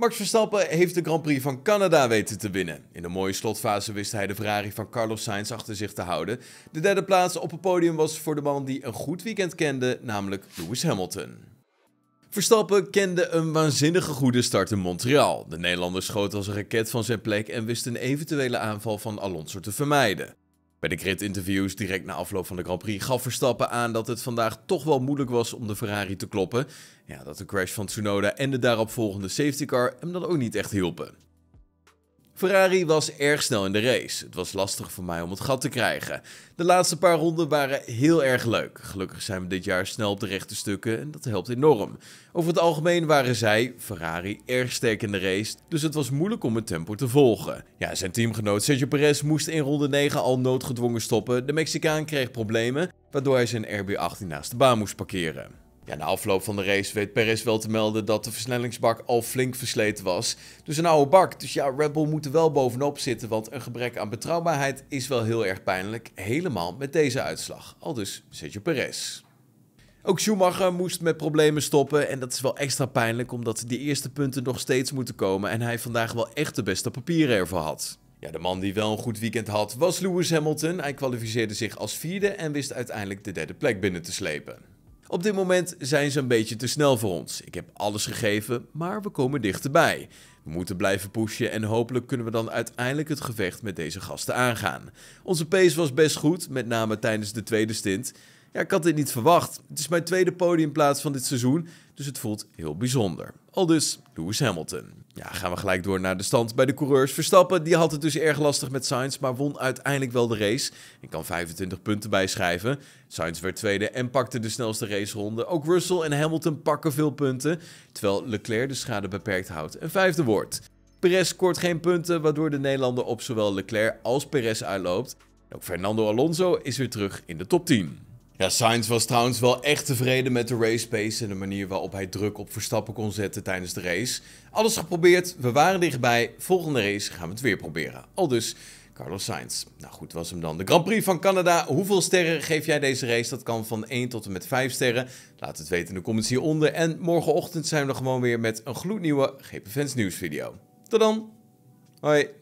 Max Verstappen heeft de Grand Prix van Canada weten te winnen. In de mooie slotfase wist hij de Ferrari van Carlos Sainz achter zich te houden. De derde plaats op het podium was voor de man die een goed weekend kende, namelijk Lewis Hamilton. Verstappen kende een waanzinnige goede start in Montreal. De Nederlander schoot als een raket van zijn plek en wist een eventuele aanval van Alonso te vermijden. Bij de grid-interviews direct na afloop van de Grand Prix gaf Verstappen aan dat het vandaag toch wel moeilijk was om de Ferrari te kloppen. Ja, dat de crash van Tsunoda en de daaropvolgende safety car hem dan ook niet echt hielpen. Ferrari was erg snel in de race. Het was lastig voor mij om het gat te krijgen. De laatste paar ronden waren heel erg leuk. Gelukkig zijn we dit jaar snel op de rechte stukken en dat helpt enorm. Over het algemeen waren zij, Ferrari, erg sterk in de race, dus het was moeilijk om het tempo te volgen. Ja, zijn teamgenoot Sergio Perez moest in ronde 9 al noodgedwongen stoppen. De Mexicaan kreeg problemen, waardoor hij zijn RB18 naast de baan moest parkeren na afloop van de race weet Perez wel te melden dat de versnellingsbak al flink versleten was. Dus een oude bak. Dus ja, Red Bull moet er wel bovenop zitten, want een gebrek aan betrouwbaarheid is wel heel erg pijnlijk. Helemaal met deze uitslag. Al dus zet je Perez. Ook Schumacher moest met problemen stoppen en dat is wel extra pijnlijk omdat die eerste punten nog steeds moeten komen en hij vandaag wel echt de beste papieren ervoor had. Ja, de man die wel een goed weekend had was Lewis Hamilton. Hij kwalificeerde zich als vierde en wist uiteindelijk de derde plek binnen te slepen. Op dit moment zijn ze een beetje te snel voor ons. Ik heb alles gegeven, maar we komen dichterbij. We moeten blijven pushen en hopelijk kunnen we dan uiteindelijk het gevecht met deze gasten aangaan. Onze pace was best goed, met name tijdens de tweede stint. Ja, ik had dit niet verwacht. Het is mijn tweede podiumplaats van dit seizoen, dus het voelt heel bijzonder. Al dus Lewis Hamilton. Ja, gaan we gelijk door naar de stand bij de coureurs. Verstappen, die had het dus erg lastig met Sainz, maar won uiteindelijk wel de race. Ik kan 25 punten bijschrijven. Sainz werd tweede en pakte de snelste raceronde. Ook Russell en Hamilton pakken veel punten, terwijl Leclerc de schade beperkt houdt en vijfde wordt. Perez scoort geen punten, waardoor de Nederlander op zowel Leclerc als Perez uitloopt. ook Fernando Alonso is weer terug in de top 10. Ja, Sainz was trouwens wel echt tevreden met de race pace en de manier waarop hij druk op Verstappen kon zetten tijdens de race. Alles geprobeerd, we waren dichtbij, volgende race gaan we het weer proberen. Al dus Carlos Sainz. Nou goed was hem dan. De Grand Prix van Canada. Hoeveel sterren geef jij deze race? Dat kan van 1 tot en met 5 sterren. Laat het weten in de comments hieronder. En morgenochtend zijn we er gewoon weer met een gloednieuwe GPFans nieuwsvideo. Tot dan. Hoi.